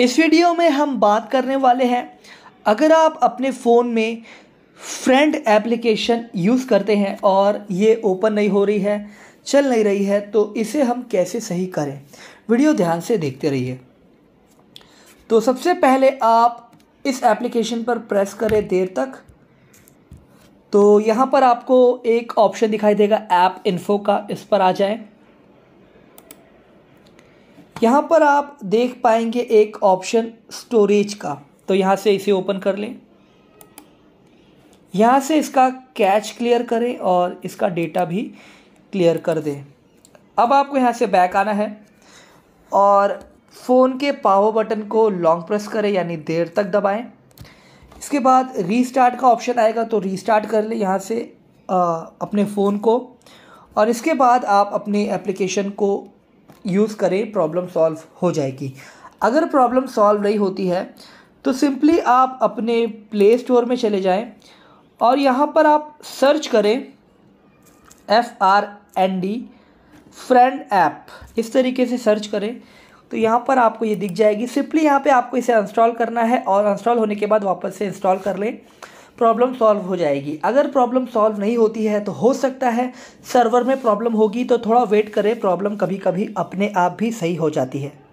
इस वीडियो में हम बात करने वाले हैं अगर आप अपने फ़ोन में फ्रेंड एप्लीकेशन यूज़ करते हैं और ये ओपन नहीं हो रही है चल नहीं रही है तो इसे हम कैसे सही करें वीडियो ध्यान से देखते रहिए तो सबसे पहले आप इस एप्लीकेशन पर प्रेस करें देर तक तो यहाँ पर आपको एक ऑप्शन दिखाई देगा ऐप इन्फो का इस पर आ जाए यहाँ पर आप देख पाएंगे एक ऑप्शन स्टोरेज का तो यहाँ से इसे ओपन कर लें यहाँ से इसका कैच क्लियर करें और इसका डेटा भी क्लियर कर दें अब आपको यहाँ से बैक आना है और फ़ोन के पावर बटन को लॉन्ग प्रेस करें यानी देर तक दबाएं इसके बाद रीस्टार्ट का ऑप्शन आएगा तो रीस्टार्ट कर लें यहाँ से आ, अपने फ़ोन को और इसके बाद आप अपने एप्लीकेशन को यूज़ करें प्रॉब्लम सॉल्व हो जाएगी अगर प्रॉब्लम सॉल्व नहीं होती है तो सिंपली आप अपने प्ले स्टोर में चले जाएं और यहाँ पर आप सर्च करें F R N D friend app इस तरीके से सर्च करें तो यहाँ पर आपको ये दिख जाएगी सिंपली यहाँ पे आपको इसे इंस्टॉल करना है और इंस्टॉल होने के बाद वापस से इंस्टॉल कर लें प्रॉब्लम सॉल्व हो जाएगी अगर प्रॉब्लम सॉल्व नहीं होती है तो हो सकता है सर्वर में प्रॉब्लम होगी तो थोड़ा वेट करें प्रॉब्लम कभी कभी अपने आप भी सही हो जाती है